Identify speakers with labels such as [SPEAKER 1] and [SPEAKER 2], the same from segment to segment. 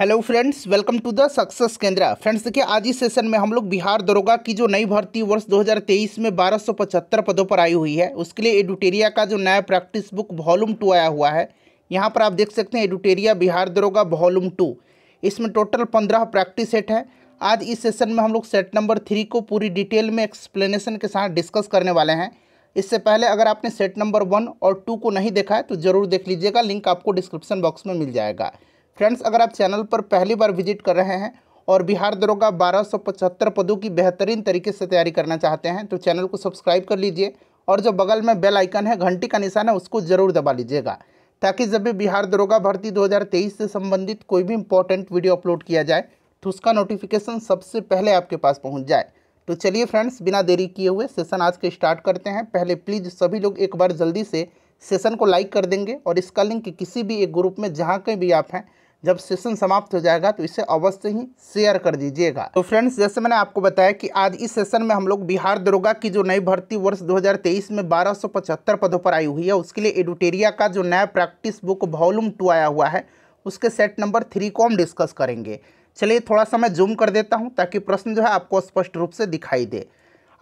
[SPEAKER 1] hello friends welcome to the success Kendra friends देखिए आज इस सेशन में हम लोग बिहार दरोगा की जो नई भर्ती वर्ष 2023 में 1275 पदों पर आई हुई है उसके लिए एडुटेरिया का जो नया प्रैक्टिस बुक वॉल्यूम टू आया हुआ है यहाँ पर आप देख सकते हैं एडुटेरिया बिहार दरोगा वॉल्यूम टू इसमें टोटल पंद्रह प्रैक्टिस सेट हैं आज इस सेशन में हम लोग सेट नंबर थ्री को पूरी डिटेल में एक्सप्लेनेशन के साथ डिस्कस करने वाले हैं इससे पहले अगर आपने सेट नंबर वन और टू को नहीं देखा है तो ज़रूर देख लीजिएगा लिंक आपको डिस्क्रिप्शन बॉक्स में मिल जाएगा फ्रेंड्स अगर आप चैनल पर पहली बार विजिट कर रहे हैं और बिहार दरोगा बारह सौ पचहत्तर पदों की बेहतरीन तरीके से तैयारी करना चाहते हैं तो चैनल को सब्सक्राइब कर लीजिए और जो बगल में बेल आइकन है घंटी का निशान है उसको ज़रूर दबा लीजिएगा ताकि जब भी बिहार दरोगा भर्ती 2023 से संबंधित कोई भी इंपॉर्टेंट वीडियो अपलोड किया जाए तो उसका नोटिफिकेशन सबसे पहले आपके पास पहुँच जाए तो चलिए फ्रेंड्स बिना देरी किए हुए सेशन आज के स्टार्ट करते हैं पहले प्लीज़ सभी लोग एक बार जल्दी से सेशन को लाइक कर देंगे और इसका लिंक किसी भी एक ग्रुप में जहाँ कहीं भी आप हैं जब सेशन समाप्त हो जाएगा तो इसे अवश्य ही शेयर कर दीजिएगा तो फ्रेंड्स जैसे मैंने आपको बताया कि आज इस सेशन में हम लोग बिहार दरोगा की जो नई भर्ती वर्ष 2023 में 1275 पदों पर आई हुई है उसके लिए एडुटेरिया का जो नया प्रैक्टिस बुक वॉल्यूम टू आया हुआ है उसके सेट नंबर थ्री को हम डिस्कस करेंगे चलिए थोड़ा सा मैं जूम कर देता हूँ ताकि प्रश्न जो है आपको स्पष्ट रूप से दिखाई दे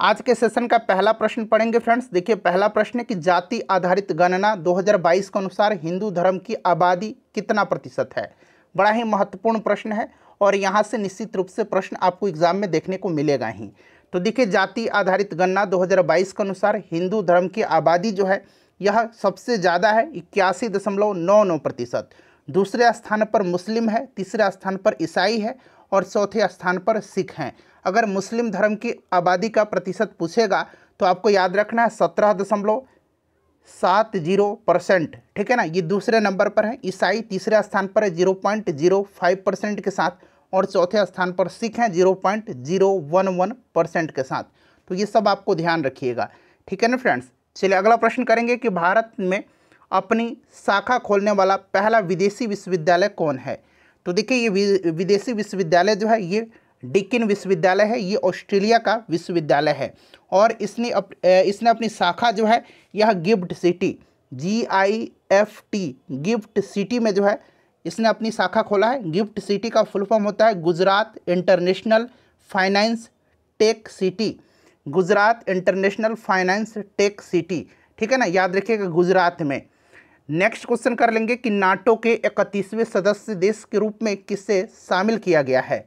[SPEAKER 1] आज के सेशन का पहला प्रश्न पढ़ेंगे फ्रेंड्स देखिए पहला प्रश्न है कि जाति आधारित गणना 2022 के अनुसार हिंदू धर्म की आबादी कितना प्रतिशत है बड़ा ही महत्वपूर्ण प्रश्न है और यहाँ से निश्चित रूप से प्रश्न आपको एग्जाम में देखने को मिलेगा ही तो देखिए जाति आधारित गणना 2022 के अनुसार हिंदू धर्म की आबादी जो है यह सबसे ज़्यादा है इक्यासी दशमलव नौ नौ प्रतिशत दूसरे स्थान पर मुस्लिम है तीसरे स्थान पर ईसाई है और चौथे स्थान पर सिख हैं अगर मुस्लिम धर्म की आबादी का प्रतिशत पूछेगा तो आपको याद रखना है सत्रह दशमलव सात जीरो परसेंट ठीक है ना ये दूसरे नंबर पर है ईसाई तीसरे स्थान पर है zero point zero five percent के साथ और चौथे स्थान पर सिख हैं zero point zero one one percent के साथ तो ये सब आपको ध्यान रखिएगा ठीक है ना फ्रेंड्स चलिए अगला प्रश्न करेंगे कि भारत में अपनी शाखा खोलने वाला पहला विदेशी विश्वविद्यालय कौन है तो देखिए ये विदेशी विश्वविद्यालय जो है ये डिकिन विश्वविद्यालय है ये ऑस्ट्रेलिया का विश्वविद्यालय है और इसने अप, इसने अपनी शाखा जो है यह gift city G I F T gift city में जो है इसने अपनी शाखा खोला है गिफ्ट सिटी का फुल फॉर्म होता है Gujarat international finance tech city Gujarat international finance tech city ठीक है ना याद रखिएगा गुजरात में नेक्स्ट क्वेश्चन कर लेंगे कि नाटो के इकतीसवें सदस्य देश के रूप में किसे शामिल किया गया है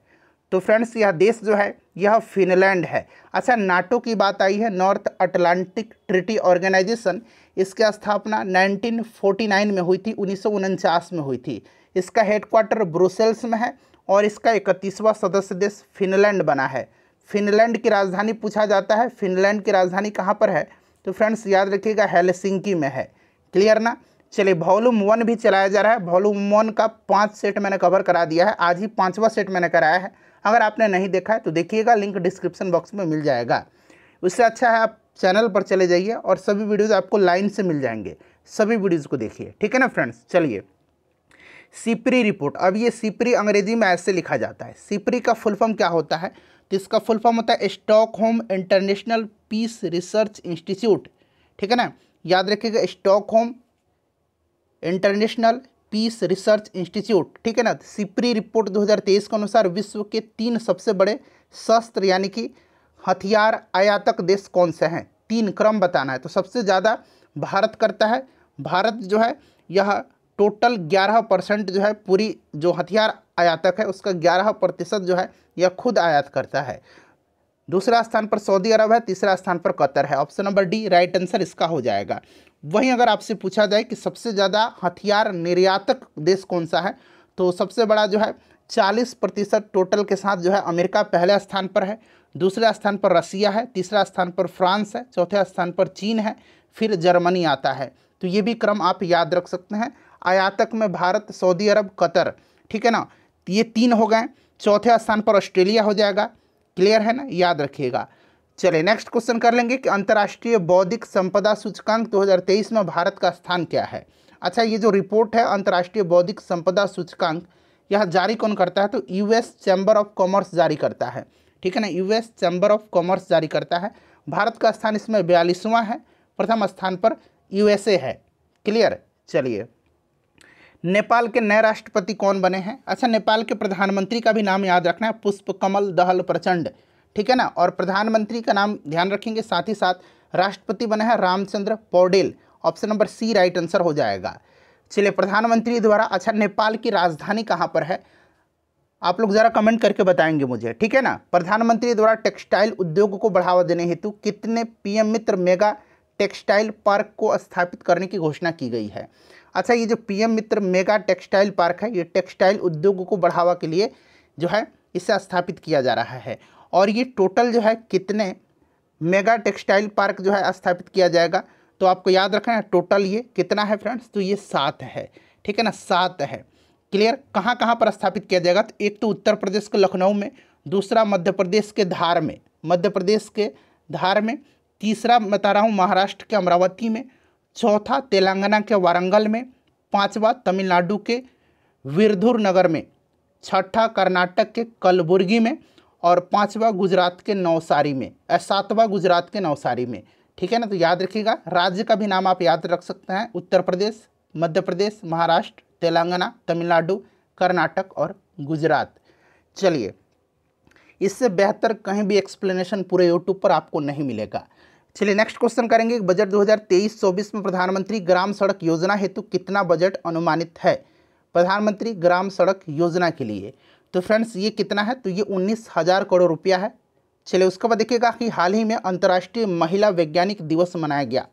[SPEAKER 1] तो फ्रेंड्स यह देश जो है यह फिनलैंड है अच्छा नाटो की बात आई है नॉर्थ अटलांटिक ट्रिटी ऑर्गेनाइजेशन इसकी स्थापना 1949 में हुई थी उन्नीस में हुई थी इसका हेडक्वार्टर ब्रुसेल्स में है और इसका इकतीसवां सदस्य देश फिनलैंड बना है फिनलैंड की राजधानी पूछा जाता है फिनलैंड की राजधानी कहाँ पर है तो फ्रेंड्स याद रखिएगा हेलसिंकी में है क्लियर ना चलिए वॉल्यूम वन भी चलाया जा रहा है वॉल्यूम वन का पाँच सेट मैंने कवर करा दिया है आज ही पाँचवा सेट मैंने कराया है अगर आपने नहीं देखा है तो देखिएगा लिंक डिस्क्रिप्शन बॉक्स में मिल जाएगा उससे अच्छा है आप चैनल पर चले जाइए और सभी वीडियोज़ आपको लाइन से मिल जाएंगे सभी वीडियोज़ को देखिए ठीक है ना फ्रेंड्स चलिए सिपरी रिपोर्ट अब ये सिपरी अंग्रेजी में ऐसे लिखा जाता है सिपरी का फुल फॉर्म क्या होता है तो इसका फुल फॉर्म होता है Stockholm international peace research institute ठीक है ना याद रखिएगा Stockholm international peace research institute ठीक है ना सिपरी रिपोर्ट 2023 के अनुसार विश्व के तीन सबसे बड़े शस्त्र यानी कि हथियार आयातक देश कौन से हैं तीन क्रम बताना है तो सबसे ज़्यादा भारत करता है भारत जो है यह टोटल 11 परसेंट जो है पूरी जो हथियार आयातक है उसका 11 प्रतिशत जो है यह खुद आयात करता है दूसरा स्थान पर सऊदी अरब है तीसरा स्थान पर कतर है option number D right answer इसका हो जाएगा वहीं अगर आपसे पूछा जाए कि सबसे ज़्यादा हथियार निर्यातक देश कौन सा है तो सबसे बड़ा जो है चालीस प्रतिशत टोटल के साथ जो है अमेरिका पहले स्थान पर है दूसरे स्थान पर रसिया है तीसरा स्थान पर फ्रांस है चौथे स्थान पर चीन है फिर जर्मनी आता है तो ये भी क्रम आप याद रख सकते हैं आयातक में भारत सऊदी अरब कतर ठीक है ना ये तीन हो गए चौथे स्थान पर ऑस्ट्रेलिया हो जाएगा क्लियर है ना याद रखिएगा चलिए नेक्स्ट क्वेश्चन कर लेंगे कि अंतर्राष्ट्रीय बौद्धिक संपदा सूचकांक 2023 में भारत का स्थान क्या है अच्छा ये जो रिपोर्ट है अंतर्राष्ट्रीय बौद्धिक संपदा सूचकांक यह जारी कौन करता है तो यूएस चैम्बर ऑफ कॉमर्स जारी करता है ठीक है ना यूएस चैम्बर ऑफ कॉमर्स जारी करता है भारत का स्थान इसमें बयालीसवां है प्रथम स्थान पर यूएसए है क्लियर चलिए नेपाल के नए राष्ट्रपति कौन बने हैं अच्छा नेपाल के प्रधानमंत्री का भी नाम याद रखना है पुष्प कमल दहल प्रचंड ठीक है ना और प्रधानमंत्री का नाम ध्यान रखेंगे साथ ही साथ राष्ट्रपति बना है Ramchandra Paudel option number C right answer हो जाएगा चलिए प्रधानमंत्री द्वारा अच्छा नेपाल की राजधानी कहाँ पर है आप लोग ज़रा कमेंट करके बताएंगे मुझे ठीक है ना प्रधानमंत्री द्वारा टेक्सटाइल उद्योग को बढ़ावा देने हेतु कितने PM Mitra mega textile park को स्थापित करने की घोषणा की गई है अच्छा ये जो PM Mitra mega textile park है ये टेक्सटाइल उद्योग को बढ़ावा के लिए जो है इसे स्थापित किया जा रहा है और ये टोटल जो है कितने मेगा टेक्सटाइल पार्क जो है स्थापित किया जाएगा तो आपको याद रखना है टोटल ये कितना है फ्रेंड्स तो ये सात है ठीक है ना सात है क्लियर कहाँ कहाँ पर स्थापित किया जाएगा तो एक तो उत्तर प्रदेश के लखनऊ में दूसरा मध्य प्रदेश के धार में मध्य प्रदेश के धार में तीसरा बता रहा हूँ महाराष्ट्र के अमरावती में चौथा तेलंगाना के वारंगल में पांचवा तमिलनाडु के विरधुर नगर में छठा कर्नाटक के कलबुर्गी में और पाँचवा गुजरात के नवसारी में सातवां गुजरात के नवसारी में ठीक है ना तो याद रखिएगा राज्य का भी नाम आप याद रख सकते हैं उत्तर प्रदेश मध्य प्रदेश महाराष्ट्र तेलंगाना तमिलनाडु कर्नाटक और गुजरात चलिए इससे बेहतर कहीं भी एक्सप्लेनेशन पूरे यूट्यूब पर आपको नहीं मिलेगा चलिए नेक्स्ट क्वेश्चन करेंगे बजट 2023-24 में प्रधानमंत्री ग्राम सड़क योजना हेतु कितना बजट अनुमानित है प्रधानमंत्री ग्राम सड़क योजना के लिए तो फ्रेंड्स ये कितना है तो ये उन्नीस हज़ार करोड़ रुपया है चलिए उसके बाद देखिएगा कि हाल ही में अंतर्राष्ट्रीय महिला वैज्ञानिक दिवस मनाया गया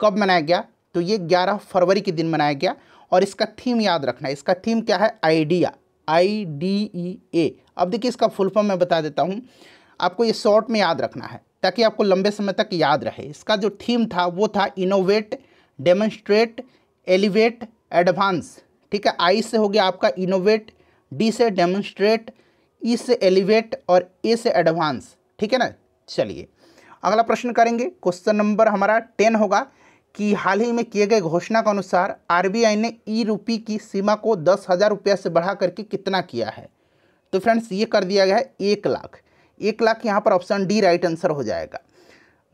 [SPEAKER 1] कब मनाया गया तो ये 11 फरवरी के दिन मनाया गया और इसका थीम याद रखना है इसका थीम क्या है आइडिया आई डी ई ए अब देखिए इसका फुल फॉर्म मैं बता देता हूँ आपको ये शॉर्ट में याद रखना है ताकि आपको लंबे समय तक याद रहे इसका जो थीम था वो था इनोवेट डेमोन्स्ट्रेट एलिवेट एडवांस ठीक है आई से हो गया आपका इनोवेट डी से डेमोन्स्ट्रेट ई से एलिवेट और ए से एडवांस ठीक है ना चलिए अगला प्रश्न करेंगे क्वेश्चन नंबर हमारा टेन होगा कि हाल ही में किए गए घोषणा के अनुसार आरबीआई ने ई रूपी की सीमा को दस हज़ार रुपये से बढ़ा करके कितना किया है तो फ्रेंड्स ये कर दिया गया है एक लाख एक लाख यहाँ पर ऑप्शन डी राइट आंसर हो जाएगा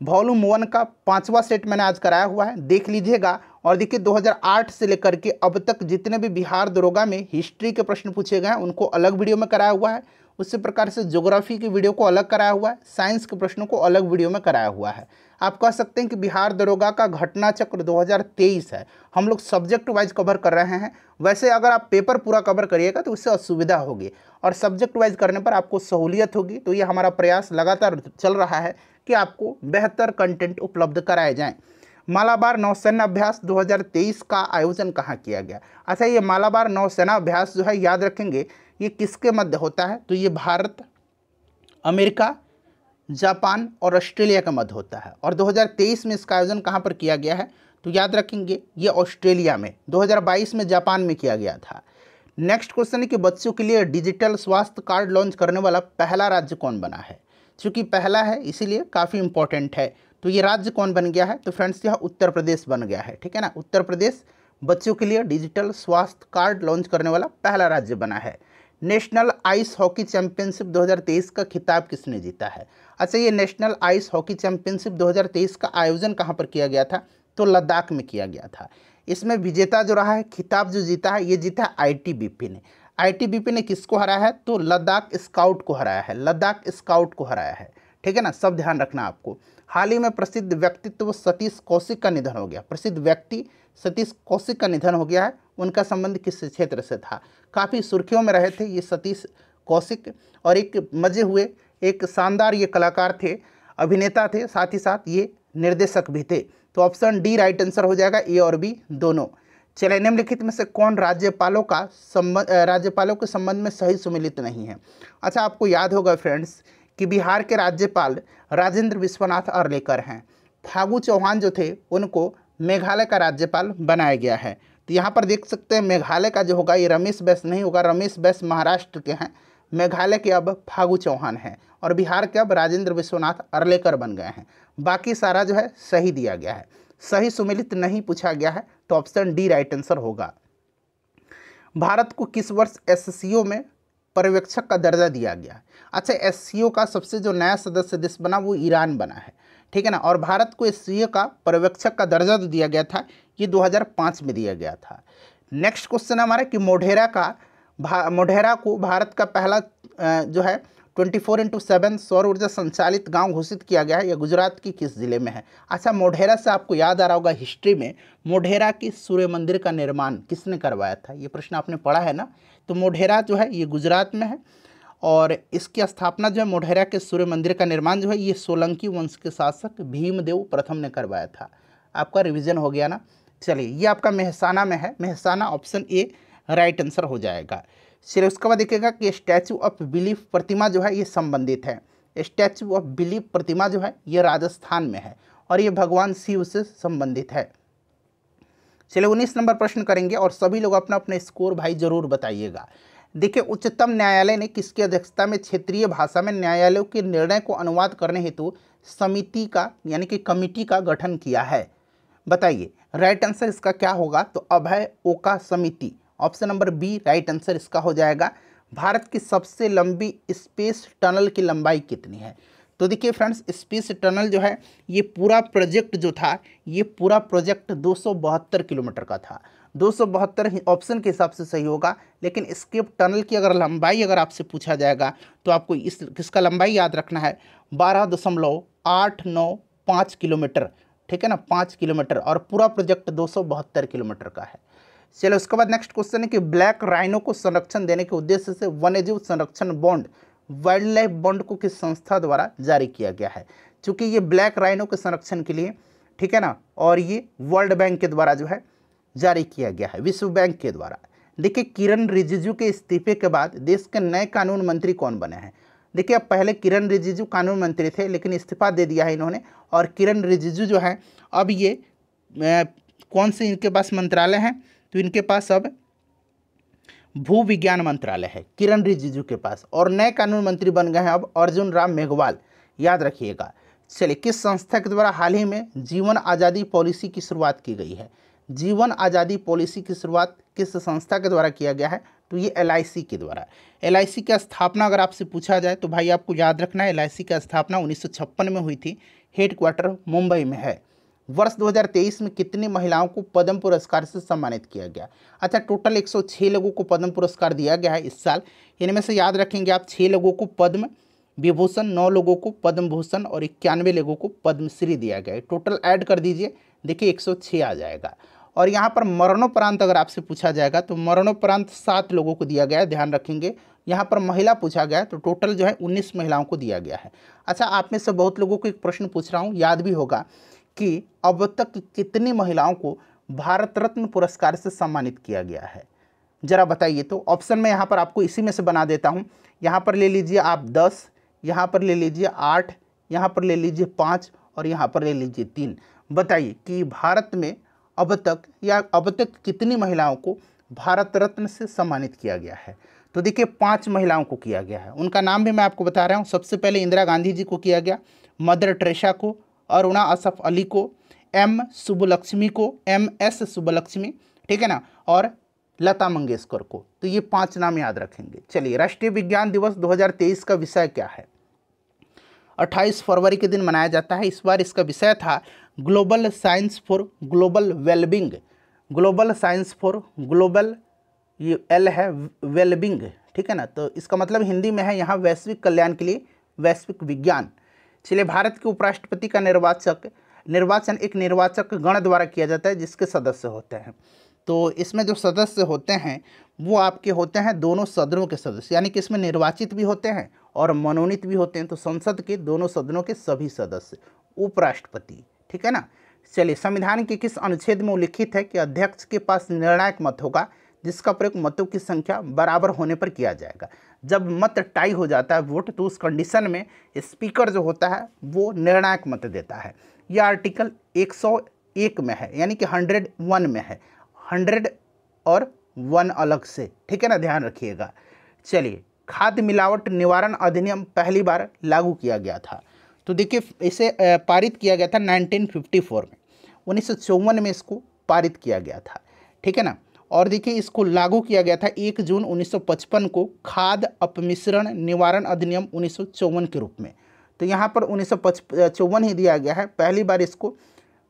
[SPEAKER 1] वॉल्यूम वन का पाँचवा सेट मैंने आज कराया हुआ है देख लीजिएगा और देखिए 2008 से लेकर के अब तक जितने भी बिहार दरोगा में हिस्ट्री के प्रश्न पूछे गए हैं उनको अलग वीडियो में कराया हुआ है उसी प्रकार से ज्योग्राफी की वीडियो को अलग कराया हुआ है साइंस के प्रश्नों को अलग वीडियो में कराया हुआ है आप कह सकते हैं कि बिहार दरोगा का घटना चक्र 2023 है हम लोग सब्जेक्ट वाइज कवर कर रहे हैं वैसे अगर आप पेपर पूरा कवर करिएगा तो उससे असुविधा होगी और सब्जेक्ट वाइज करने पर आपको सहूलियत होगी तो ये हमारा प्रयास लगातार चल रहा है कि आपको बेहतर कंटेंट उपलब्ध कराए जाएँ मालाबार नौसेना अभ्यास 2023 का आयोजन कहाँ किया गया अच्छा ये मालाबार नौसेना अभ्यास जो है याद रखेंगे ये किसके मध्य होता है तो ये भारत अमेरिका जापान और ऑस्ट्रेलिया का मध्य होता है और 2023 में इसका आयोजन कहाँ पर किया गया है तो याद रखेंगे ये ऑस्ट्रेलिया में 2022 में जापान में किया गया था नेक्स्ट क्वेश्चन है कि बच्चों के लिए डिजिटल स्वास्थ्य कार्ड लॉन्च करने वाला पहला राज्य कौन बना है चूँकि पहला है इसीलिए काफ़ी इंपॉर्टेंट है तो ये राज्य कौन बन गया है तो फ्रेंड्स यह उत्तर प्रदेश बन गया है ठीक है ना उत्तर प्रदेश बच्चों के लिए डिजिटल स्वास्थ्य कार्ड लॉन्च करने वाला पहला राज्य बना है नेशनल आइस हॉकी चैंपियनशिप 2023 का खिताब किसने जीता है अच्छा ये नेशनल आइस हॉकी चैंपियनशिप 2023 का आयोजन कहाँ पर किया गया था तो लद्दाख में किया गया था इसमें विजेता जो रहा है खिताब जो जीता है ये जीता है आई ने आई ने किसको हराया है तो लद्दाख स्काउट को हराया है लद्दाख स्काउट को हराया है ठीक है ना सब ध्यान रखना आपको हाल ही में प्रसिद्ध व्यक्तित्व सतीश कौशिक का निधन हो गया प्रसिद्ध व्यक्ति सतीश कौशिक का निधन हो गया है उनका संबंध किस क्षेत्र से था काफ़ी सुर्खियों में रहे थे ये सतीश कौशिक और एक मजे हुए एक शानदार ये कलाकार थे अभिनेता थे साथ ही साथ ये निर्देशक भी थे तो ऑप्शन डी राइट आंसर हो जाएगा ए और बी दोनों चले निम्नलिखित में से कौन राज्यपालों का संबंध राज्यपालों के संबंध में सही सुमिलित नहीं है अच्छा आपको याद होगा फ्रेंड्स कि बिहार के राज्यपाल राजेंद्र विश्वनाथ अर्लेकर हैं फागू चौहान जो थे उनको मेघालय का राज्यपाल बनाया गया है तो यहाँ पर देख सकते हैं मेघालय का जो होगा ये रमेश बैस नहीं होगा रमेश बैस महाराष्ट्र के हैं मेघालय के अब फागू चौहान हैं और बिहार के अब राजेंद्र विश्वनाथ अर्लेकर बन गए हैं बाकी सारा जो है सही दिया गया है सही सुमिलित नहीं पूछा गया है तो ऑप्शन डी राइट आंसर होगा भारत को किस वर्ष एस में पर्यवेक्षक का दर्जा दिया गया अच्छा एस का सबसे जो नया सदस्य देश बना वो ईरान बना है ठीक है ना और भारत को एस का पर्यवेक्षक का दर्जा जो दिया गया था ये 2005 में दिया गया था नेक्स्ट क्वेश्चन हमारा कि मोढेरा का मोढेरा को भारत का पहला जो है ट्वेंटी फोर इंटू सेवन सौर ऊर्जा संचालित गांव घोषित किया गया है यह गुजरात की किस ज़िले में है अच्छा मोढेरा से आपको याद आ रहा होगा हिस्ट्री में मोढेरा की सूर्य मंदिर का निर्माण किसने करवाया था ये प्रश्न आपने पढ़ा है ना तो मोढेरा जो है ये गुजरात में है और इसकी स्थापना जो है मोढेरा के सूर्य मंदिर का निर्माण जो है ये सोलंकी वंश के शासक भीमदेव प्रथम ने करवाया था आपका रिविजन हो गया ना चलिए ये आपका मेहसाना में है Mehsana option A right answer हो जाएगा फिर उसके बाद देखिएगा कि स्टैचू ऑफ बिलीफ प्रतिमा जो है ये संबंधित है स्टैचू ऑफ बिलीफ प्रतिमा जो है ये राजस्थान में है और ये भगवान शिव से संबंधित है चलिए उन्नीस नंबर प्रश्न करेंगे और सभी लोग अपना अपना स्कोर भाई जरूर बताइएगा देखिए उच्चतम न्यायालय ने किसकी अध्यक्षता में क्षेत्रीय भाषा में न्यायालयों के निर्णय को अनुवाद करने हेतु समिति का यानी कि कमिटी का गठन किया है बताइए राइट आंसर इसका क्या होगा तो अभय ओका समिति option number B right answer इसका हो जाएगा भारत की सबसे लंबी स्पेस टनल की लंबाई कितनी है तो देखिए फ्रेंड्स स्पेस टनल जो है ये पूरा प्रोजेक्ट जो था ये पूरा प्रोजेक्ट दो किलोमीटर का था दो ऑप्शन के हिसाब से सही होगा लेकिन इसके टनल की अगर लंबाई अगर आपसे पूछा जाएगा तो आपको इस किसका लंबाई याद रखना है बारह दशमलव आठ नौ पाँच किलोमीटर ठीक है ना पाँच किलोमीटर और पूरा प्रोजेक्ट दो किलोमीटर का है चलो उसके बाद नेक्स्ट क्वेश्चन है कि ब्लैक राइनो को संरक्षण देने के उद्देश्य से वन्यजीव संरक्षण बॉन्ड वाइल्ड लाइफ बॉन्ड को किस संस्था द्वारा जारी किया गया है चूँकि ये ब्लैक राइनो के संरक्षण के लिए ठीक है ना और ये वर्ल्ड बैंक के द्वारा जो है जारी किया गया है विश्व बैंक के द्वारा देखिए किरण रिजिजू के इस्तीफे के बाद देश के नए कानून मंत्री कौन बने हैं देखिए अब पहले किरण रिजिजू कानून मंत्री थे लेकिन इस्तीफा दे दिया है इन्होंने और किरण रिजिजू जो है अब ये कौन से इनके पास मंत्रालय हैं तो इनके पास अब भू विज्ञान मंत्रालय है किरण रिजिजू के पास और नए कानून मंत्री बन गए हैं अब अर्जुन राम मेघवाल याद रखिएगा चलिए किस संस्था के द्वारा हाल ही में जीवन आज़ादी पॉलिसी की शुरुआत की गई है जीवन आज़ादी पॉलिसी की शुरुआत किस संस्था के द्वारा किया गया है तो ये एल के द्वारा एल आई की स्थापना अगर आपसे पूछा जाए तो भाई आपको याद रखना है एल की स्थापना उन्नीस में हुई थी हेडक्वार्टर मुंबई में है वर्ष 2023 में कितनी महिलाओं को पद्म पुरस्कार से सम्मानित किया गया अच्छा टोटल 106 लोगों को पद्म पुरस्कार दिया गया है इस साल इनमें से याद रखेंगे आप छः लोगों को पद्म विभूषण नौ लोगों को पद्म भूषण और इक्यानवे लोगों को पद्मश्री दिया गया है टोटल ऐड कर दीजिए देखिए 106 आ जाएगा और यहाँ पर मरणोपरांत अगर आपसे पूछा जाएगा तो मरणोपरांत सात लोगों को दिया गया है ध्यान रखेंगे यहाँ पर महिला पूछा गया है तो टोटल जो है उन्नीस महिलाओं को दिया गया है अच्छा आप में से बहुत लोगों को एक प्रश्न पूछ रहा हूँ याद भी होगा कि अब तक कितनी महिलाओं को भारत रत्न पुरस्कार से सम्मानित किया गया है ज़रा बताइए तो ऑप्शन में यहाँ पर आपको इसी में से बना देता हूँ यहाँ पर ले लीजिए आप दस यहाँ पर ले लीजिए आठ यहाँ पर ले लीजिए पाँच और यहाँ पर ले लीजिए तीन बताइए कि भारत में अब तक या अब तक कितनी महिलाओं को भारत रत्न से सम्मानित किया गया है तो देखिए पांच महिलाओं को किया गया है उनका नाम भी मैं आपको बता रहा हूँ सबसे पहले इंदिरा गांधी जी को किया गया मदर ट्रेशा को अरुणा असफ अली को एम सुबलक्ष्मी को एम एस सुबलक्ष्मी ठीक है ना और लता मंगेशकर को तो ये पांच नाम याद रखेंगे चलिए राष्ट्रीय विज्ञान दिवस 2023 का विषय क्या है 28 फरवरी के दिन मनाया जाता है इस बार इसका विषय था global science for global wellbeing global science for global ये एल है वेलबिंग ठीक है ना तो इसका मतलब हिंदी में है यहाँ वैश्विक कल्याण के लिए वैश्विक विज्ञान इसलिए भारत के उपराष्ट्रपति का निर्वाचक निर्वाचन एक निर्वाचक गण द्वारा किया जाता है जिसके सदस्य होते हैं तो इसमें जो सदस्य होते हैं वो आपके होते हैं दोनों सदनों के सदस्य यानी कि इसमें निर्वाचित भी होते हैं और मनोनीत भी होते हैं तो संसद के दोनों सदनों के सभी सदस्य उपराष्ट्रपति ठीक है ना चलिए संविधान के किस अनुच्छेद में उल्लिखित है कि अध्यक्ष के पास निर्णायक मत होगा जिसका प्रयोग मतों की संख्या बराबर होने पर किया जाएगा जब मत टाई हो जाता है वोट तो उस कंडीशन में स्पीकर जो होता है वो निर्णायक मत देता है यह आर्टिकल 101 में है यानी कि 101 में है 100 और वन अलग से ठीक है ना ध्यान रखिएगा चलिए खाद्य मिलावट निवारण अधिनियम पहली बार लागू किया गया था तो देखिए इसे पारित किया गया था 1954 में उन्नीस में इसको पारित किया गया था ठीक है ना और देखिए इसको लागू किया गया था एक जून 1955 को खाद अपमिश्रण निवारण अधिनियम उन्नीस के रूप में तो यहाँ पर उन्नीस सौ ही दिया गया है पहली बार इसको